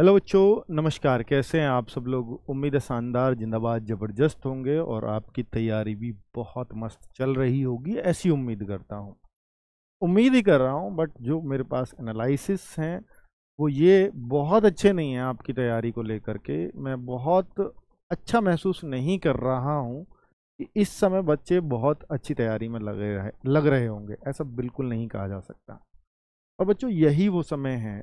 hello बच्चों नमस्कार कैसे हैं आप सब लोग उम्मीद है शानदार जिंदाबाद ज़बरदस्त होंगे और आपकी तैयारी भी बहुत मस्त चल रही होगी ऐसी उम्मीद करता हूँ उम्मीद ही कर रहा हूँ बट जो मेरे पास एनालिसिस हैं वो ये बहुत अच्छे नहीं हैं आपकी तैयारी को लेकर के मैं बहुत अच्छा महसूस नहीं कर रहा हूँ कि इस समय बच्चे बहुत अच्छी तैयारी में लगे रहे लग रहे होंगे ऐसा बिल्कुल नहीं कहा जा सकता और बच्चों यही वो समय है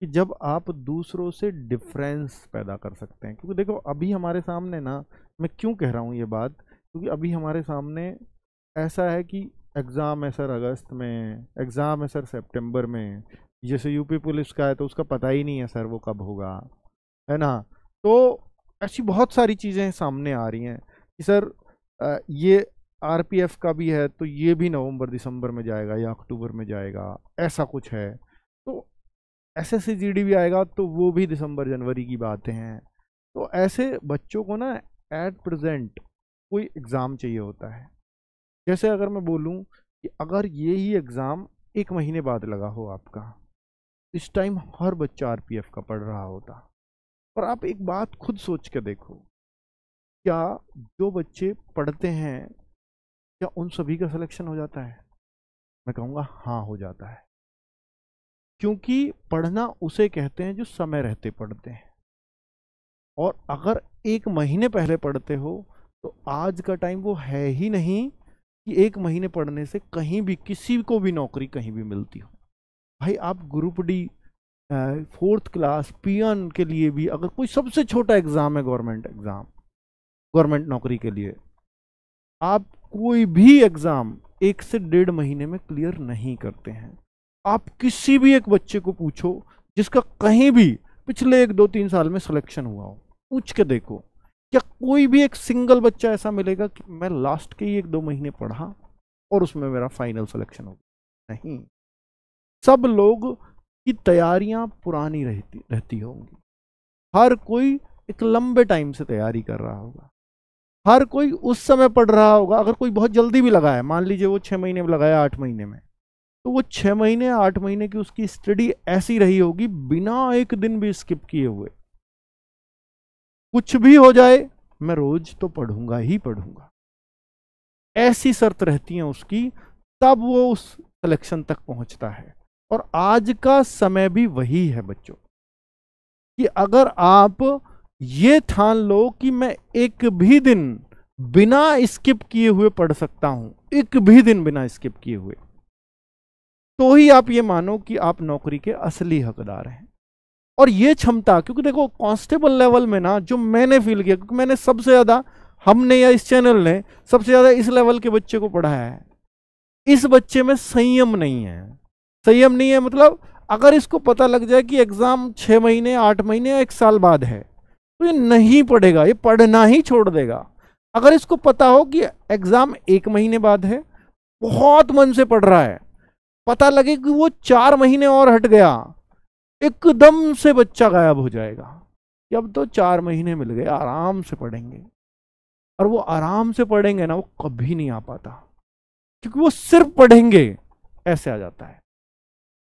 कि जब आप दूसरों से डिफरेंस पैदा कर सकते हैं क्योंकि देखो अभी हमारे सामने ना मैं क्यों कह रहा हूँ ये बात क्योंकि अभी हमारे सामने ऐसा है कि एग्ज़ाम है सर अगस्त में एग्ज़ाम है सर सेप्टेम्बर में जैसे यूपी पुलिस का है तो उसका पता ही नहीं है सर वो कब होगा है ना तो ऐसी बहुत सारी चीज़ें सामने आ रही हैं कि सर ये आरपीएफ का भी है तो ये भी नवंबर दिसंबर में जाएगा या अक्टूबर में जाएगा ऐसा कुछ है तो एस एस भी आएगा तो वो भी दिसंबर जनवरी की बातें हैं तो ऐसे बच्चों को ना एट प्रेजेंट कोई एग्ज़ाम चाहिए होता है जैसे अगर मैं बोलूँ कि अगर ये ही एग्ज़ाम एक महीने बाद लगा हो आपका इस टाइम हर बच्चा आर का पढ़ रहा होता पर आप एक बात खुद सोच के देखो क्या जो बच्चे पढ़ते हैं क्या उन सभी का सिलेक्शन हो जाता है मैं कहूँगा हाँ हो जाता है क्योंकि पढ़ना उसे कहते हैं जो समय रहते पढ़ते हैं और अगर एक महीने पहले पढ़ते हो तो आज का टाइम वो है ही नहीं कि एक महीने पढ़ने से कहीं भी किसी को भी नौकरी कहीं भी मिलती हो भाई आप group D fourth class peon के लिए भी अगर कोई सबसे छोटा एग्ज़ाम है गवर्नमेंट एग्ज़ाम गवर्नमेंट नौकरी के लिए आप कोई भी एग्ज़ाम एक से डेढ़ महीने में क्लियर नहीं करते हैं आप किसी भी एक बच्चे को पूछो जिसका कहीं भी पिछले एक दो तीन साल में सिलेक्शन हुआ हो पूछ के देखो क्या कोई भी एक सिंगल बच्चा ऐसा मिलेगा कि मैं लास्ट के ही एक दो महीने पढ़ा और उसमें मेरा फाइनल सिलेक्शन हो गया नहीं सब लोग की तैयारियां पुरानी रहती रहती होंगी हर कोई एक लंबे टाइम से तैयारी कर रहा होगा हर कोई उस समय पढ़ रहा होगा अगर कोई बहुत जल्दी भी लगाया मान लीजिए वो छः महीने में लगाया आठ महीने में तो वो छः महीने आठ महीने की उसकी स्टडी ऐसी रही होगी बिना एक दिन भी स्किप किए हुए कुछ भी हो जाए मैं रोज तो पढ़ूंगा ही पढ़ूंगा ऐसी शर्त रहती है उसकी तब वो उस सिलेक्शन तक पहुंचता है और आज का समय भी वही है बच्चों कि अगर आप ये ठान लो कि मैं एक भी दिन बिना स्किप किए हुए पढ़ सकता हूं एक भी दिन बिना स्किप किए हुए तो ही आप ये मानो कि आप नौकरी के असली हकदार हैं और ये क्षमता क्योंकि देखो कांस्टेबल लेवल में ना जो मैंने फील किया क्योंकि मैंने सबसे ज़्यादा हमने या इस चैनल ने सबसे ज़्यादा इस लेवल के बच्चे को पढ़ाया है इस बच्चे में संयम नहीं है संयम नहीं है मतलब अगर इसको पता लग जाए कि एग्ज़ाम छः महीने आठ महीने या एक साल बाद है तो ये नहीं पढ़ेगा ये पढ़ना ही छोड़ देगा अगर इसको पता हो कि एग्ज़ाम एक महीने बाद है बहुत मन से पढ़ रहा है पता लगे कि वो चार महीने और हट गया एकदम से बच्चा गायब हो जाएगा जब तो चार महीने मिल गए आराम से पढ़ेंगे और वो आराम से पढ़ेंगे ना वो कभी नहीं आ पाता क्योंकि वो सिर्फ पढ़ेंगे ऐसे आ जाता है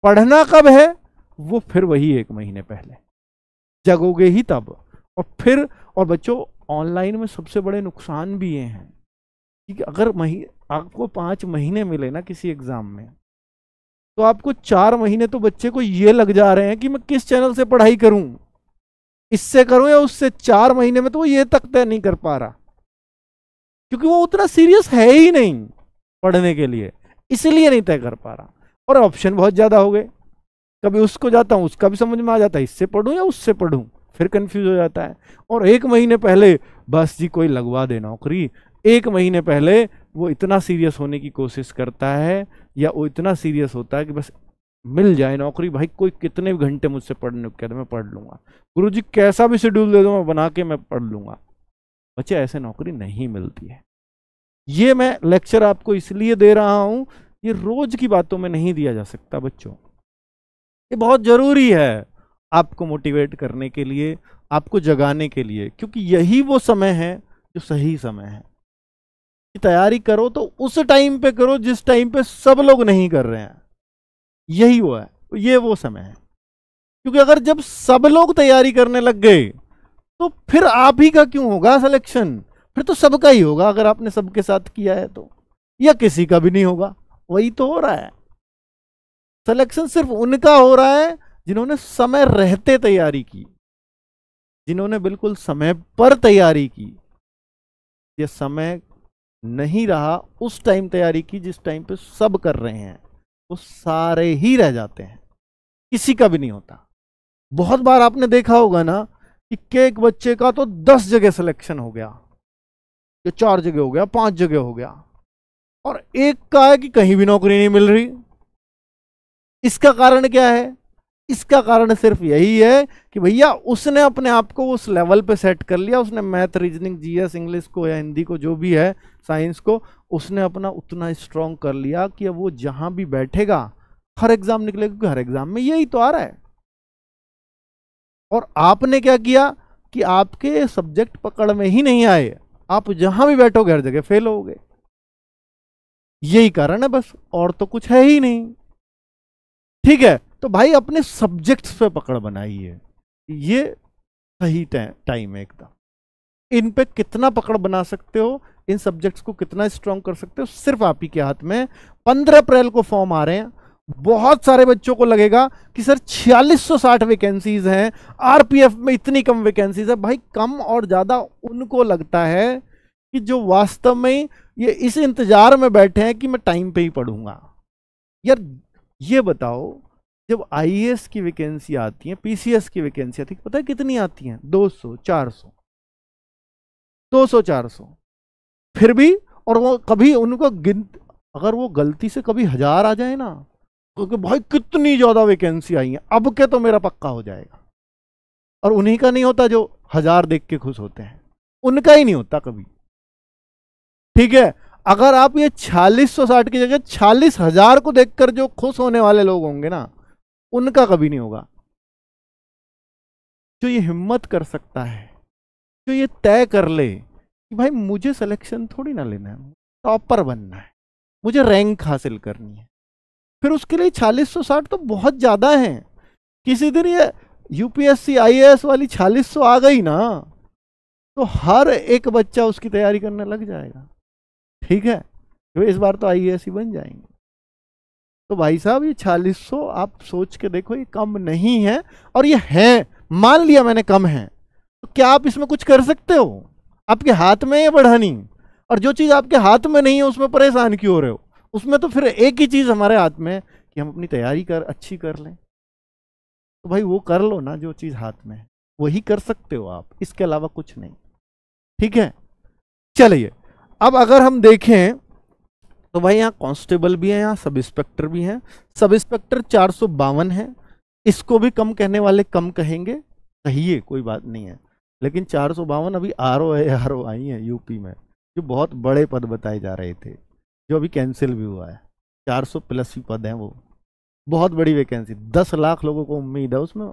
पढ़ना कब है वो फिर वही एक महीने पहले जगोगे ही तब और फिर और बच्चों ऑनलाइन में सबसे बड़े नुकसान भी ये हैं कि अगर मही आपको पाँच महीने मिले ना किसी एग्ज़ाम में तो आपको चार महीने तो बच्चे को ये लग जा रहे हैं कि मैं किस चैनल से पढ़ाई करूं इससे करूं या उससे चार महीने में तो वो ये तक तय नहीं कर पा रहा क्योंकि वो उतना सीरियस है ही नहीं पढ़ने के लिए इसलिए नहीं तय कर पा रहा और ऑप्शन बहुत ज़्यादा हो गए कभी उसको जाता हूँ उसका भी समझ में आ जाता है इससे पढ़ूँ या उससे पढ़ूँ फिर कंफ्यूज हो जाता है और एक महीने पहले बस जी कोई लगवा दे नौकरी एक महीने पहले वो इतना सीरियस होने की कोशिश करता है या वो इतना सीरियस होता है कि बस मिल जाए नौकरी भाई कोई कितने भी घंटे मुझसे पढ़ने को कहते मैं पढ़ लूँगा गुरु जी कैसा भी शेड्यूल दे दो मैं बना के मैं पढ़ लूँगा बच्चे ऐसे नौकरी नहीं मिलती है ये मैं लेक्चर आपको इसलिए दे रहा हूँ ये रोज की बातों में नहीं दिया जा सकता बच्चों ये बहुत ज़रूरी है आपको मोटिवेट करने के लिए आपको जगाने के लिए क्योंकि यही वो समय है जो सही समय है तैयारी करो तो उस टाइम पे करो जिस टाइम पे सब लोग नहीं कर रहे हैं यही वो है ये वो समय है क्योंकि अगर जब सब लोग तैयारी करने लग गए तो फिर आप ही का क्यों होगा सिलेक्शन फिर तो सबका ही होगा अगर आपने सबके साथ किया है तो या किसी का भी नहीं होगा वही तो हो रहा है सिलेक्शन सिर्फ उनका हो रहा है जिन्होंने समय रहते तैयारी की जिन्होंने बिल्कुल समय पर तैयारी की यह समय नहीं रहा उस टाइम तैयारी की जिस टाइम पे सब कर रहे हैं वो सारे ही रह जाते हैं किसी का भी नहीं होता बहुत बार आपने देखा होगा ना कि एक बच्चे का तो दस जगह सिलेक्शन हो गया ये चार जगह हो गया पांच जगह हो गया और एक का है कि कहीं भी नौकरी नहीं मिल रही इसका कारण क्या है इसका कारण सिर्फ यही है कि भैया उसने अपने आप को उस लेवल पे सेट कर लिया उसने मैथ रीजनिंग जीएस इंग्लिश को या हिंदी को जो भी है साइंस को उसने अपना उतना स्ट्रॉन्ग कर लिया कि अब वो जहां भी बैठेगा हर एग्ज़ाम निकलेगा क्योंकि हर एग्ज़ाम में यही तो आ रहा है और आपने क्या किया कि आपके सब्जेक्ट पकड़ में ही नहीं आए आप जहां भी बैठोगे हर जगह फेल गए यही कारण है बस और तो कुछ है ही नहीं ठीक है तो भाई अपने सब्जेक्ट्स पे पकड़ बनाइए ये सही टाइम है एकदम इन पे कितना पकड़ बना सकते हो इन सब्जेक्ट्स को कितना स्ट्रांग कर सकते हो सिर्फ आप ही के हाथ में पंद्रह अप्रैल को फॉर्म आ रहे हैं बहुत सारे बच्चों को लगेगा कि सर 4660 वैकेंसीज हैं आरपीएफ में इतनी कम वैकेंसीज है भाई कम और ज़्यादा उनको लगता है कि जो वास्तव में ये इस इंतज़ार में बैठे हैं कि मैं टाइम पे ही पढ़ूंगा यार ये बताओ जब आई की वैकेंसी आती है पीसीएस की वैकेंसी आती है पता है कितनी आती है 200 400 200 400 फिर भी और वो कभी उनको गिन अगर वो गलती से कभी हजार आ जाए ना क्योंकि तो भाई कितनी ज़्यादा वैकेंसी आई है अब के तो मेरा पक्का हो जाएगा और उन्हीं का नहीं होता जो हजार देख के खुश होते हैं उनका ही नहीं होता कभी ठीक है अगर आप ये छियालीस सौ साठ की जगह छियालीस हजार को देख जो खुश होने वाले लोग होंगे ना उनका कभी नहीं होगा जो ये हिम्मत कर सकता है जो ये तय कर ले कि भाई मुझे सिलेक्शन थोड़ी ना लेना है टॉपर बनना है मुझे रैंक हासिल करनी है फिर उसके लिए चालीस सौ साठ तो बहुत ज़्यादा है किसी दिन ये यूपीएससी आईएएस वाली छालीस सौ आ गई ना तो हर एक बच्चा उसकी तैयारी करने लग जाएगा ठीक है तो इस बार तो आईएएस ही बन जाएंगे तो भाई साहब ये 4600 आप सोच के देखो ये कम नहीं है और ये है मान लिया मैंने कम है तो क्या आप इसमें कुछ कर सकते हो आपके हाथ में ये बढ़ानी और जो चीज़ आपके हाथ में नहीं है उसमें परेशान क्यों हो रहे हो उसमें तो फिर एक ही चीज़ हमारे हाथ में कि हम अपनी तैयारी कर अच्छी कर लें तो भाई वो कर लो ना जो चीज़ हाथ में है वही कर सकते हो आप इसके अलावा कुछ नहीं ठीक है चलिए अब अगर हम देखें तो भाई यहाँ कांस्टेबल भी है यहाँ सब इंस्पेक्टर भी हैं सब इंस्पेक्टर चार सौ बावन है इसको भी कम कहने वाले कम कहेंगे कहिए कोई बात नहीं है लेकिन चार सौ बावन अभी आर ओ है आर ओ आई है यूपी में जो बहुत बड़े पद बताए जा रहे थे जो अभी कैंसिल भी हुआ है चार सौ प्लस ही पद हैं वो बहुत बड़ी वैकेंसी दस लाख लोगों को उम्मीद है उसमें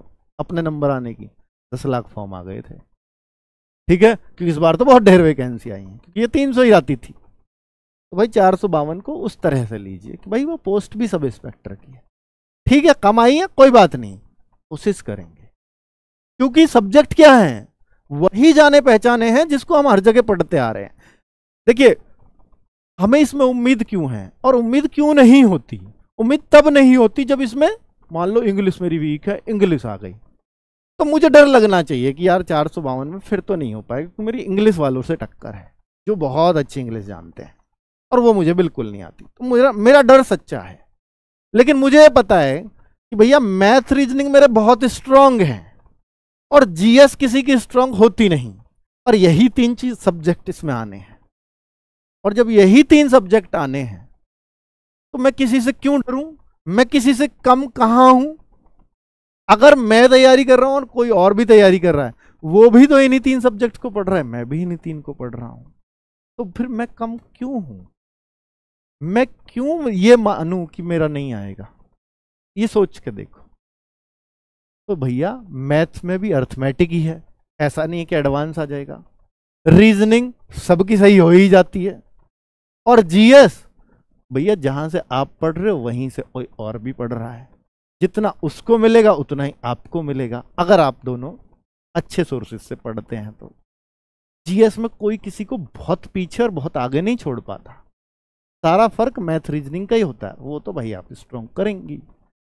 अपने नंबर आने की दस लाख फॉर्म आ गए थे ठीक है क्योंकि इस बार तो बहुत ढेर वैकेंसी आई है क्योंकि ये तीन सौ ही आती थी तो भाई चार सौ बावन को उस तरह से लीजिए कि भाई वो पोस्ट भी सब इंस्पेक्टर की है ठीक है कम आई है कोई बात नहीं कोशिश करेंगे क्योंकि सब्जेक्ट क्या है वही जाने पहचाने हैं जिसको हम हर जगह पढ़ते आ रहे हैं देखिए हमें इसमें उम्मीद क्यों है और उम्मीद क्यों नहीं होती उम्मीद तब नहीं होती जब इसमें मान लो इंग्लिश मेरी वीक है इंग्लिश आ गई तो मुझे डर लगना चाहिए कि यार चार में फिर तो नहीं हो पाएगा क्योंकि मेरी इंग्लिश वालों से टक्कर है जो बहुत अच्छी इंग्लिश जानते हैं और वो मुझे बिल्कुल नहीं आती तो मेरा मेरा डर सच्चा है लेकिन मुझे ये पता है कि भैया मैथ रीजनिंग मेरे बहुत स्ट्रांग है और जीएस किसी की स्ट्रांग होती नहीं और यही तीन चीज सब्जेक्ट इसमें आने हैं और जब यही तीन सब्जेक्ट आने हैं तो मैं किसी से क्यों डरूं मैं किसी से कम कहां हूं अगर मैं तैयारी कर रहा हूं और कोई और भी तैयारी कर रहा है वो भी तो इन्हीं तीन सब्जेक्ट को पढ़ रहा है मैं भी इन्हीं तीन को पढ़ रहा हूं तो फिर मैं कम क्यों हूं मैं क्यों ये मानूं कि मेरा नहीं आएगा ये सोच के देखो तो भैया मैथ्स में भी अर्थमेटिक ही है ऐसा नहीं है कि एडवांस आ जाएगा रीजनिंग सबकी सही हो ही जाती है और जीएस भैया जहां से आप पढ़ रहे हो वहीं से कोई और भी पढ़ रहा है जितना उसको मिलेगा उतना ही आपको मिलेगा अगर आप दोनों अच्छे सोर्सेस से पढ़ते हैं तो जीएस में कोई किसी को बहुत पीछे और बहुत आगे नहीं छोड़ पाता सारा फर्क मैथ रीजनिंग का ही होता है वो तो भाई आप स्ट्रॉन्ग करेंगी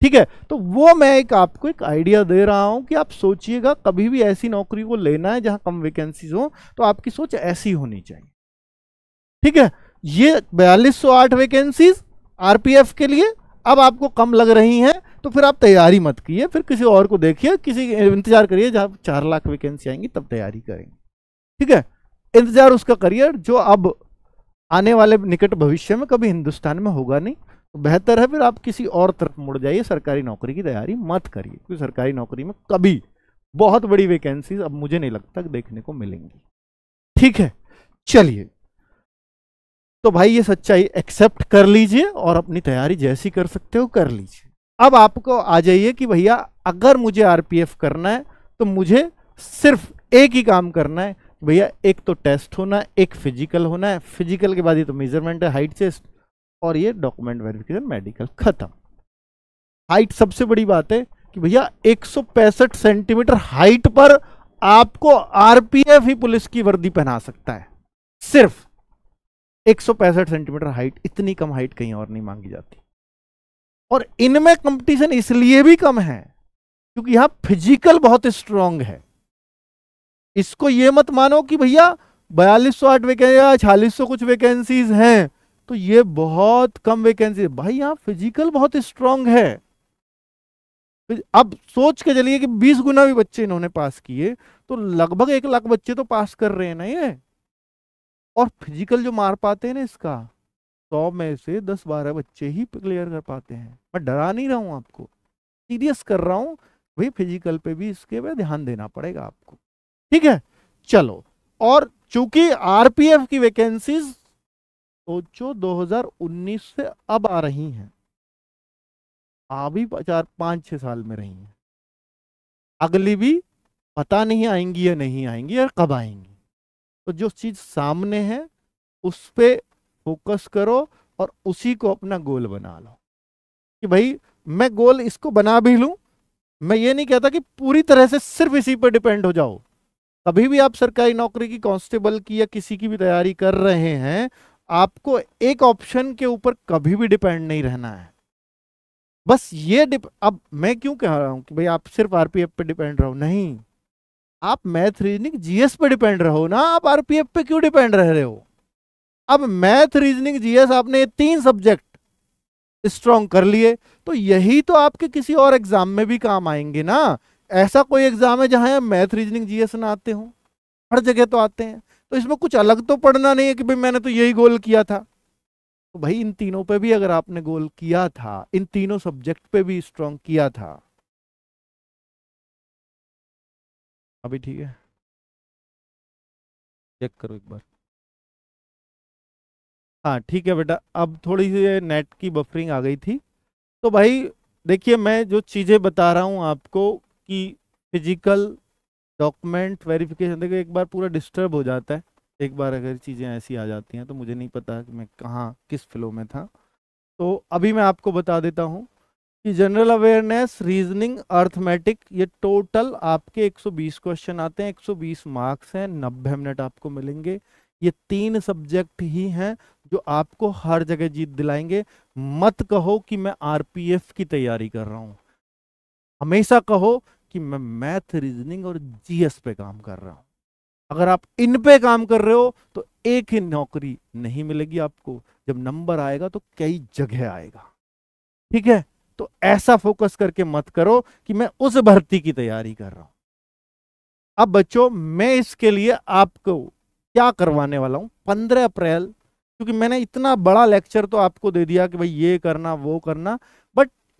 ठीक है तो वो मैं एक आपको एक आइडिया दे रहा हूँ कि आप सोचिएगा कभी भी ऐसी नौकरी को लेना है जहाँ कम वैकेंसीज हो तो आपकी सोच ऐसी होनी चाहिए ठीक है ये बयालीस सौ आठ वैकेंसीज आरपीएफ के लिए अब आपको कम लग रही हैं तो फिर आप तैयारी मत किए फिर किसी और को देखिए किसी इंतजार करिए जहाँ चार लाख वैकेंसी आएंगी तब तैयारी करेंगे ठीक है इंतजार उसका करियर जो अब आने वाले निकट भविष्य में कभी हिंदुस्तान में होगा नहीं तो बेहतर है फिर आप किसी और तरफ मुड़ जाइए सरकारी नौकरी की तैयारी मत करिए क्योंकि सरकारी नौकरी में कभी बहुत बड़ी वैकेंसीज अब मुझे नहीं लगता देखने को मिलेंगी ठीक है चलिए तो भाई ये सच्चाई एक्सेप्ट कर लीजिए और अपनी तैयारी जैसी कर सकते हो कर लीजिए अब आपको आ जाइए कि भैया अगर मुझे आरपीएफ करना है तो मुझे सिर्फ एक ही काम करना है भैया एक तो टेस्ट होना एक फिजिकल होना है फिजिकल के बाद ये तो मेजरमेंट है हाइट से और ये डॉक्यूमेंट वेरिफिकेशन मेडिकल खत्म हाइट सबसे बड़ी बात है कि भैया एक सेंटीमीटर हाइट पर आपको आरपीएफ ही पुलिस की वर्दी पहना सकता है सिर्फ एक सेंटीमीटर हाइट इतनी कम हाइट कहीं और नहीं मांगी जाती और इनमें कंपटीशन इसलिए भी कम है क्योंकि यहां फिजिकल बहुत स्ट्रांग है इसको ये मत मानो कि भैया बयालीस सौ आठ वैकेंसी या छियालीस सौ कुछ वैकेंसीज हैं तो ये बहुत कम वैकेंसी भाई यहाँ फिजिकल बहुत स्ट्रांग है अब सोच के चलिए कि बीस गुना भी बच्चे इन्होंने पास किए तो लगभग एक लाख बच्चे तो पास कर रहे हैं ना ये और फिजिकल जो मार पाते हैं ना इसका सौ तो में से दस बारह बच्चे ही क्लियर कर पाते हैं मैं डरा नहीं रहा हूँ आपको सीरियस कर रहा हूँ भाई फिजिकल पे भी इसके पे ध्यान देना पड़ेगा आपको ठीक है चलो और चूंकि आरपीएफ की वैकेंसीज सोचो 2019 से अब आ रही हैं आ भी चार पांच छह साल में रही हैं अगली भी पता नहीं आएंगी या नहीं आएंगी या कब आएंगी तो जो चीज़ सामने है उस पर फोकस करो और उसी को अपना गोल बना लो कि भाई मैं गोल इसको बना भी लूं मैं ये नहीं कहता कि पूरी तरह से सिर्फ इसी पर डिपेंड हो जाओ कभी भी आप सरकारी नौकरी की कांस्टेबल की या किसी की भी तैयारी कर रहे हैं आपको एक ऑप्शन के ऊपर कभी भी डिपेंड नहीं रहना है बस ये अब मैं क्यों कह रहा हूं कि भाई आप सिर्फ आरपीएफ पे डिपेंड रहो नहीं आप मैथ रीजनिंग जीएस पे डिपेंड रहो ना आप आरपीएफ पे क्यों डिपेंड रह रहे हो अब मैथ रीजनिंग जीएस आपने ये तीन सब्जेक्ट स्ट्रॉन्ग कर लिए तो यही तो आपके किसी और एग्जाम में भी काम आएंगे ना ऐसा कोई एग्ज़ाम है जहाँ मैथ रीजनिंग जी ना आते हों हर जगह तो आते हैं तो इसमें कुछ अलग तो पढ़ना नहीं है कि भाई मैंने तो यही गोल किया था तो भाई इन तीनों पे भी अगर आपने गोल किया था इन तीनों सब्जेक्ट पे भी स्ट्रॉन्ग किया था अभी ठीक है चेक करो एक बार हाँ ठीक है बेटा अब थोड़ी सी नेट की बफरिंग आ गई थी तो भाई देखिए मैं जो चीज़ें बता रहा हूं आपको कि फिजिकल डॉक्यूमेंट वेरिफिकेशन देखो एक बार पूरा डिस्टर्ब हो जाता है एक बार अगर चीज़ें ऐसी आ जाती हैं तो मुझे नहीं पता कि मैं कहाँ किस फ्लो में था तो अभी मैं आपको बता देता हूँ कि जनरल अवेयरनेस रीजनिंग अर्थमेटिक ये टोटल आपके 120 क्वेश्चन आते हैं 120 मार्क्स हैं 90 मिनट आपको मिलेंगे ये तीन सब्जेक्ट ही हैं जो आपको हर जगह जीत दिलाएंगे मत कहो कि मैं आरपीएफ की तैयारी कर रहा हूँ हमेशा कहो कि मैं मैथ रीजनिंग और जीएस पे काम कर रहा हूं अगर आप इन पे काम कर रहे हो तो एक ही नौकरी नहीं मिलेगी आपको जब नंबर आएगा तो कई जगह आएगा ठीक है तो ऐसा फोकस करके मत करो कि मैं उस भर्ती की तैयारी कर रहा हूं अब बच्चों मैं इसके लिए आपको क्या करवाने वाला हूं पंद्रह अप्रैल क्योंकि मैंने इतना बड़ा लेक्चर तो आपको दे दिया कि भाई ये करना वो करना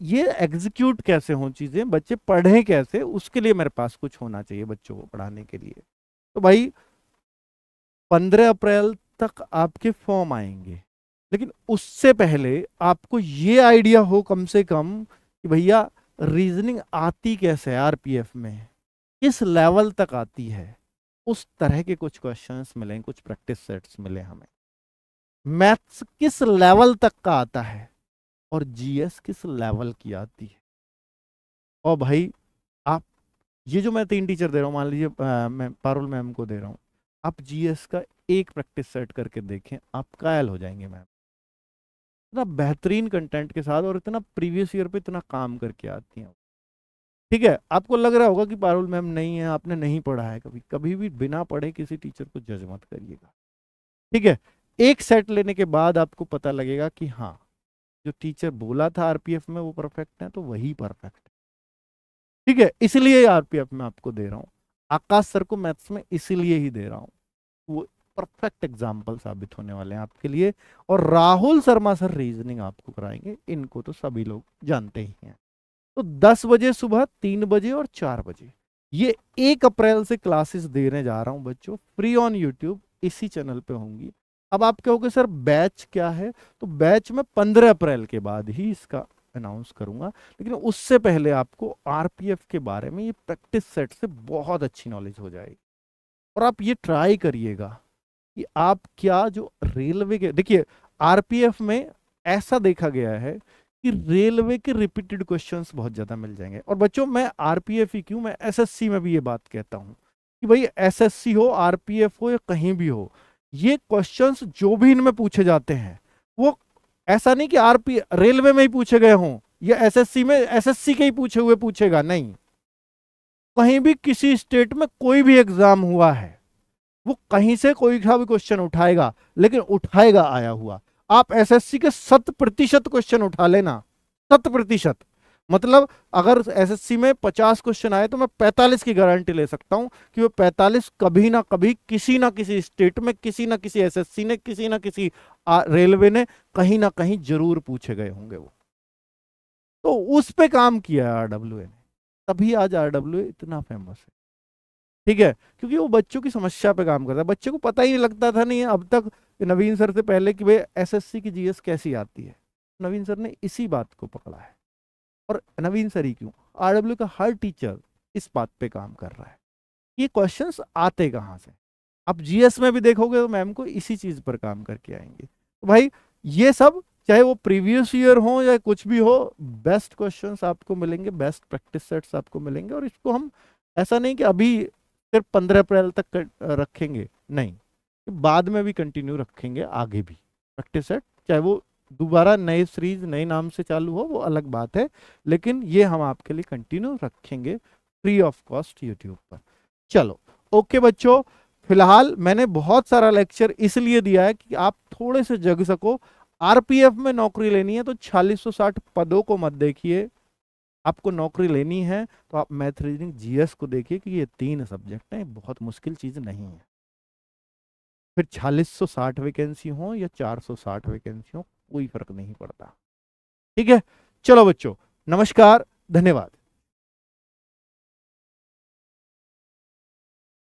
ये एग्जीक्यूट कैसे हों चीज़ें बच्चे पढ़ें कैसे उसके लिए मेरे पास कुछ होना चाहिए बच्चों को पढ़ाने के लिए तो भाई पंद्रह अप्रैल तक आपके फॉर्म आएंगे लेकिन उससे पहले आपको ये आइडिया हो कम से कम कि भैया रीजनिंग आती कैसे आर पी एफ में किस लेवल तक आती है उस तरह के कुछ क्वेश्चंस मिले कुछ प्रैक्टिस सेट्स मिले हमें मैथ्स किस लेवल तक का आता है और जीएस किस लेवल की आती है और भाई आप ये जो मैं तीन टीचर दे रहा हूँ मान लीजिए मैं पारुल मैम को दे रहा हूँ आप जीएस का एक प्रैक्टिस सेट करके देखें आप कायल हो जाएंगे मैम इतना बेहतरीन कंटेंट के साथ और इतना प्रीवियस ईयर पे इतना काम करके आती हैं ठीक है आपको लग रहा होगा कि पारुल मैम नहीं है आपने नहीं पढ़ा है कभी कभी भी बिना पढ़े किसी टीचर को जज मत करिएगा ठीक है एक सेट लेने के बाद आपको पता लगेगा कि हाँ जो टीचर बोला था आरपीएफ में वो परफेक्ट है तो वही परफेक्ट है ठीक है इसलिए आरपीएफ में आपको दे रहा हूँ आकाश सर को मैथ्स में इसीलिए ही दे रहा हूँ वो परफेक्ट एग्जाम्पल साबित होने वाले हैं आपके लिए और राहुल शर्मा सर रीजनिंग आपको कराएंगे इनको तो सभी लोग जानते ही हैं तो 10 बजे सुबह तीन बजे और चार बजे ये एक अप्रैल से क्लासेस देने जा रहा हूँ बच्चों फ्री ऑन यूट्यूब इसी चैनल पे होंगी अब आप कहोगे सर बैच क्या है तो बैच में पंद्रह अप्रैल के बाद ही इसका अनाउंस करूंगा लेकिन उससे पहले आपको आरपीएफ के बारे में ये प्रैक्टिस सेट से बहुत अच्छी नॉलेज हो जाएगी और आप ये ट्राई करिएगा कि आप क्या जो रेलवे के देखिए आरपीएफ में ऐसा देखा गया है कि रेलवे के रिपीटेड क्वेश्चंस बहुत ज़्यादा मिल जाएंगे और बच्चों मैं आरपीएफ ही क्यों मैं एसएससी में भी ये बात कहता हूँ कि भाई एसएससी हो आरपीएफ हो या कहीं भी हो ये क्वेश्चंस जो भी इनमें पूछे जाते हैं वो ऐसा नहीं कि आरपी रेलवे में ही पूछे गए हों या एसएससी में एसएससी के ही पूछे हुए पूछेगा नहीं कहीं भी किसी स्टेट में कोई भी एग्जाम हुआ है वो कहीं से कोई सा भी क्वेश्चन उठाएगा लेकिन उठाएगा आया हुआ आप एसएससी के शत प्रतिशत क्वेश्चन उठा लेना शत प्रतिशत मतलब अगर एसएससी में 50 क्वेश्चन आए तो मैं 45 की गारंटी ले सकता हूं कि वो 45 कभी ना कभी किसी ना किसी स्टेट में किसी ना किसी एसएससी ने किसी ना किसी रेलवे ने कहीं ना कहीं जरूर पूछे गए होंगे वो तो उस पे काम किया है आर ने तभी आज आर इतना फेमस है ठीक है क्योंकि वो बच्चों की समस्या पे काम करता है बच्चे को पता ही नहीं लगता था नहीं अब तक नवीन सर से पहले कि भाई एस की जीएस कैसी आती है नवीन सर ने इसी बात को पकड़ा है और नवीन सरी क्यों आर का हर टीचर इस बात पे काम कर रहा है ये क्वेश्चंस आते कहाँ से आप जीएस में भी देखोगे तो मैम को इसी चीज़ पर काम करके आएंगे तो भाई ये सब चाहे वो प्रीवियस ईयर हो या कुछ भी हो बेस्ट क्वेश्चन आपको मिलेंगे बेस्ट प्रैक्टिस सेट्स आपको मिलेंगे और इसको हम ऐसा नहीं कि अभी सिर्फ पंद्रह अप्रैल तक रखेंगे नहीं बाद में भी कंटिन्यू रखेंगे आगे भी प्रैक्टिस सेट चाहे वो दोबारा नए सीरीज नए नाम से चालू हो वो अलग बात है लेकिन ये हम आपके लिए कंटिन्यू रखेंगे फ्री ऑफ कॉस्ट यूट्यूब पर चलो ओके बच्चों फिलहाल मैंने बहुत सारा लेक्चर इसलिए दिया है कि आप थोड़े से जग सको आरपीएफ में नौकरी लेनी है तो 4660 पदों को मत देखिए आपको नौकरी लेनी है तो आप मैथ रीजनिंग जीएस को देखिए कि ये तीन सब्जेक्ट हैं बहुत मुश्किल चीज़ नहीं है फिर 4660 वैकेंसी हो या 460 वैकेंसी हो कोई फर्क नहीं पड़ता ठीक है चलो बच्चों नमस्कार धन्यवाद